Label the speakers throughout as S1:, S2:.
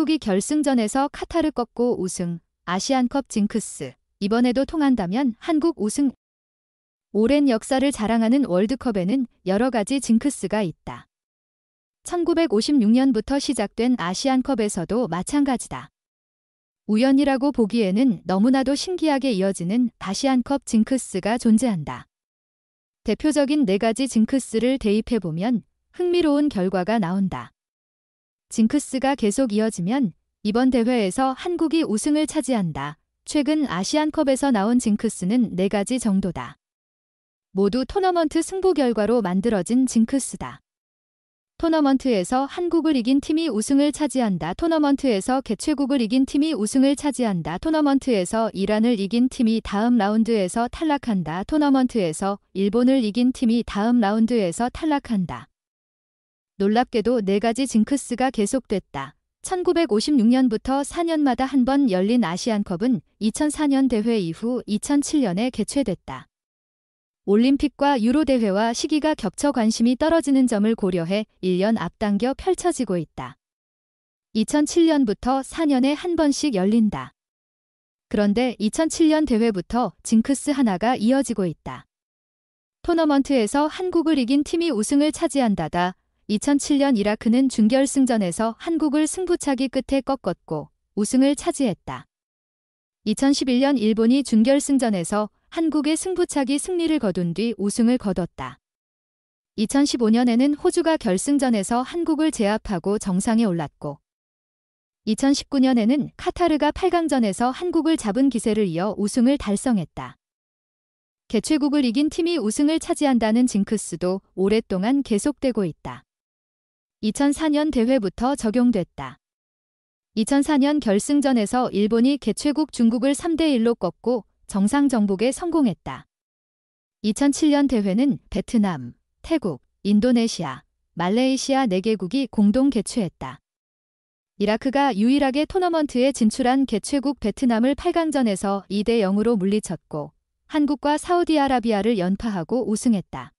S1: 한국이 결승전에서 카타르 꺾고 우승, 아시안컵 징크스. 이번에도 통한다면 한국 우승. 오랜 역사를 자랑하는 월드컵에는 여러 가지 징크스가 있다. 1956년부터 시작된 아시안컵에서도 마찬가지다. 우연이라고 보기에는 너무나도 신기하게 이어지는 아시안컵 징크스가 존재한다. 대표적인 네 가지 징크스를 대입해보면 흥미로운 결과가 나온다. 징크스가 계속 이어지면 이번 대회에서 한국이 우승을 차지한다. 최근 아시안컵에서 나온 징크스는 4가지 정도다. 모두 토너먼트 승부 결과로 만들어진 징크스다. 토너먼트에서 한국을 이긴 팀이 우승을 차지한다. 토너먼트에서 개최국을 이긴 팀이 우승을 차지한다. 토너먼트에서 이란을 이긴 팀이 다음 라운드에서 탈락한다. 토너먼트에서 일본을 이긴 팀이 다음 라운드에서 탈락한다. 놀랍게도 4 가지 징크스가 계속됐다. 1956년부터 4년마다 한 번 열린 아시안컵은 2004년 대회 이후 2007년에 개최됐다. 올림픽과 유로대회와 시기가 겹쳐 관심이 떨어지는 점을 고려해 1년 앞당겨 펼쳐지고 있다. 2007년부터 4년에 한 번씩 열린다. 그런데 2007년 대회부터 징크스 하나가 이어지고 있다. 토너먼트에서 한국을 이긴 팀이 우승을 차지한다다 2007년 이라크는 준결승전에서 한국을 승부차기 끝에 꺾었고 우승을 차지했다. 2011년 일본이 준결승전에서 한국의 승부차기 승리를 거둔 뒤 우승을 거뒀다. 2015년에는 호주가 결승전에서 한국을 제압하고 정상에 올랐고 2019년에는 카타르가 8강전에서 한국을 잡은 기세를 이어 우승을 달성했다. 개최국을 이긴 팀이 우승을 차지한다는 징크스도 오랫동안 계속되고 있다. 2004년 대회부터 적용됐다. 2004년 결승전에서 일본이 개최국 중국을 3대1로 꺾고 정상 정복에 성공했다. 2007년 대회는 베트남, 태국, 인도네시아, 말레이시아 4개국이 공동 개최했다. 이라크가 유일하게 토너먼트에 진출한 개최국 베트남을 8강전에서 2대 0으로 물리쳤고 한국과 사우디아라비아를 연파하고 우승했다.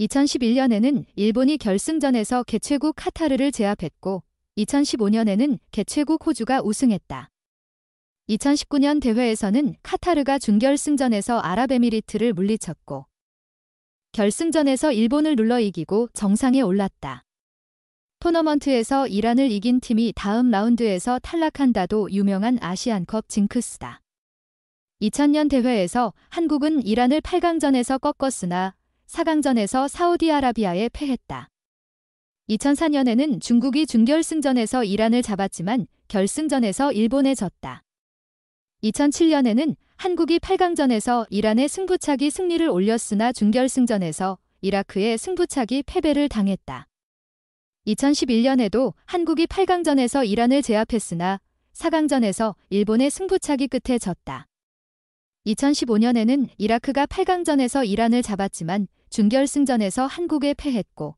S1: 2011년에는 일본이 결승전에서 개최국 카타르를 제압했고 2015년에는 개최국 호주가 우승했다. 2019년 대회에서는 카타르가 준결승전에서 아랍에미리트를 물리쳤고 결승전에서 일본을 눌러 이기고 정상에 올랐다. 토너먼트에서 이란을 이긴 팀이 다음 라운드에서 탈락한다도 유명한 아시안컵 징크스다. 2000년 대회에서 한국은 이란을 8강전에서 꺾었으나 4강전에서 사우디아라비아에 패했다. 2004년에는 중국이 준결승전에서 이란을 잡았지만 결승전에서 일본에 졌다. 2007년에는 한국이 8강전에서 이란의 승부차기 승리를 올렸으나 준결승전에서 이라크의 승부차기 패배를 당했다. 2011년에도 한국이 8강전에서 이란을 제압했으나 4강전에서 일본의 승부차기 끝에 졌다. 2015년에는 이라크가 8강전에서 이란을 잡았지만 준결승전에서 한국에 패했고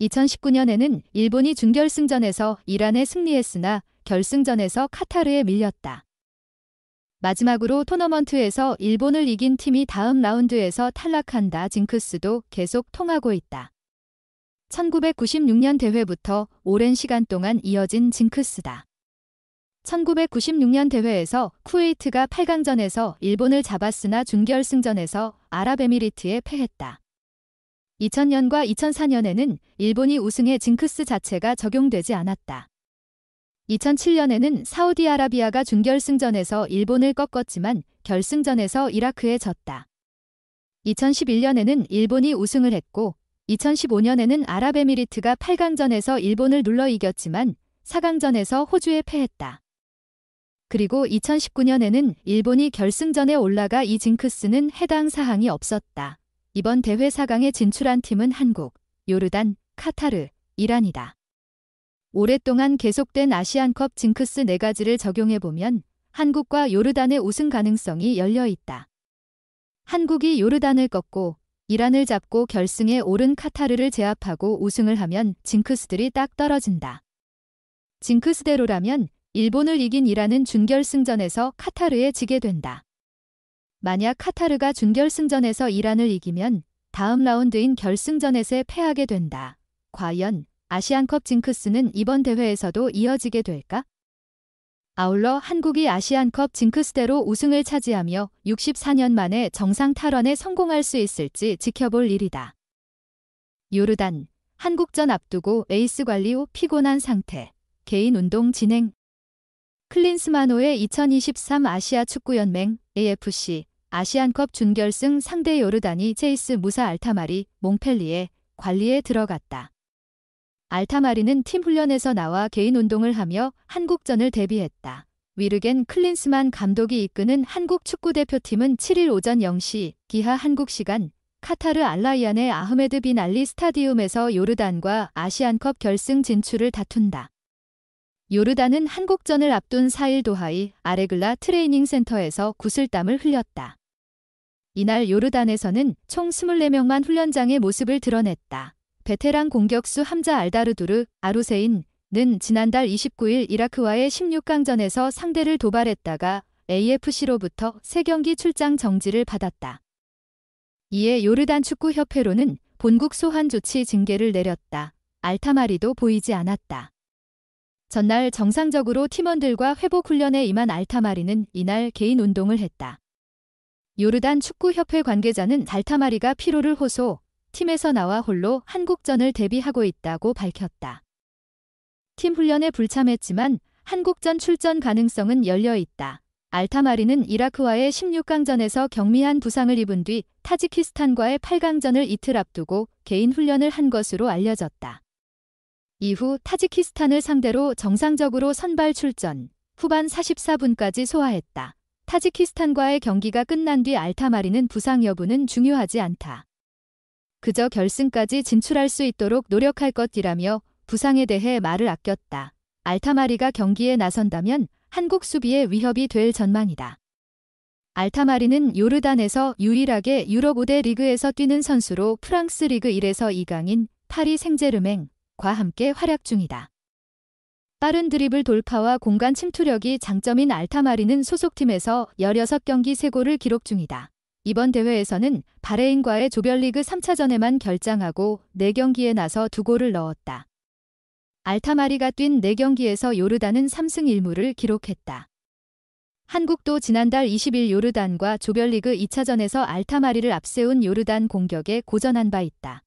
S1: 2019년에는 일본이 준결승전에서 이란에 승리했으나 결승전에서 카타르에 밀렸다. 마지막으로 토너먼트에서 일본을 이긴 팀이 다음 라운드에서 탈락한다 징크스도 계속 통하고 있다. 1996년 대회부터 오랜 시간 동안 이어진 징크스다. 1996년 대회에서 쿠웨이트가 8강전에서 일본을 잡았으나 준결승전에서 아랍에미리트에 패했다. 2000년과 2004년에는 일본이 우승의 징크스 자체가 적용되지 않았다. 2007년에는 사우디아라비아가 준결승전에서 일본을 꺾었지만 결승전에서 이라크에 졌다. 2011년에는 일본이 우승을 했고 2015년에는 아랍에미리트가 8강전에서 일본을 눌러 이겼지만 4강전에서 호주에 패했다. 그리고 2019년에는 일본이 결승전에 올라가 이 징크스는 해당 사항이 없었다. 이번 대회 4강에 진출한 팀은 한국, 요르단, 카타르, 이란이다. 오랫동안 계속된 아시안컵 징크스 4가지를 적용해보면 한국과 요르단의 우승 가능성이 열려있다. 한국이 요르단을 꺾고 이란을 잡고 결승에 오른 카타르를 제압하고 우승을 하면 징크스들이 딱 떨어진다. 징크스대로라면 일본을 이긴 이란은 준결승전에서 카타르에 지게 된다. 만약 카타르가 준결승전에서 이란을 이기면 다음 라운드인 결승전에서 패하게 된다. 과연 아시안컵 징크스는 이번 대회에서도 이어지게 될까? 아울러 한국이 아시안컵 징크스대로 우승을 차지하며 64년 만에 정상 탈환에 성공할 수 있을지 지켜볼 일이다. 요르단, 한국전 앞두고 에이스 관리 후 피곤한 상태, 개인 운동 진행 클린스만호의 2023 아시아 축구연맹 AFC 아시안컵 준결승 상대 요르단이 제이스 무사 알타마리 몽펠리에 관리에 들어갔다. 알타마리는 팀 훈련에서 나와 개인 운동을 하며 한국전을 대비했다. 위르겐 클린스만 감독이 이끄는 한국 축구대표팀은 7일 오전 0시 기하 한국 시간 카타르 알라이안의 아흐메드 빈 알리 스타디움에서 요르단과 아시안컵 결승 진출을 다툰다. 요르단은 한국전을 앞둔 4일 도하이 아레글라 트레이닝 센터에서 구슬땀을 흘렸다. 이날 요르단에서는 총 24명만 훈련장의 모습을 드러냈다. 베테랑 공격수 함자 알다르두르 아루세인은 지난달 29일 이라크와의 16강전에서 상대를 도발했다가 AFC로부터 3경기 출장 정지를 받았다. 이에 요르단 축구협회로는 본국 소환 조치 징계를 내렸다. 알타마리도 보이지 않았다. 전날 정상적으로 팀원들과 회복 훈련에 임한 알타마리는 이날 개인 운동을 했다. 요르단 축구협회 관계자는 알타마리가 피로를 호소, 팀에서 나와 홀로 한국전을 대비하고 있다고 밝혔다. 팀 훈련에 불참했지만 한국전 출전 가능성은 열려 있다. 알타마리는 이라크와의 16강전에서 경미한 부상을 입은 뒤 타지키스탄과의 8강전을 이틀 앞두고 개인 훈련을 한 것으로 알려졌다. 이후 타지키스탄을 상대로 정상적으로 선발 출전, 후반 44분까지 소화했다. 타지키스탄과의 경기가 끝난 뒤 알타마리는 부상 여부는 중요하지 않다. 그저 결승까지 진출할 수 있도록 노력할 것이라며 부상에 대해 말을 아꼈다. 알타마리가 경기에 나선다면 한국 수비에 위협이 될 전망이다. 알타마리는 요르단에서 유일하게 유럽 5대 리그에서 뛰는 선수로 프랑스 리그 1에서 2강인 파리 생제르맹, 과 함께 활약 중이다. 빠른 드리블 돌파와 공간 침투력이 장점인 알타마리는 소속팀에서 16경기 3골을 기록 중이다. 이번 대회에서는 바레인과의 조별리그 3차전에만 결장하고 4경기에 나서 2골을 넣었다. 알타마리가 뛴 4경기에서 요르단은 3승 1무를 기록했다. 한국도 지난달 20일 요르단과 조별리그 2차전에서 알타마리를 앞세운 요르단 공격에 고전한 바 있다.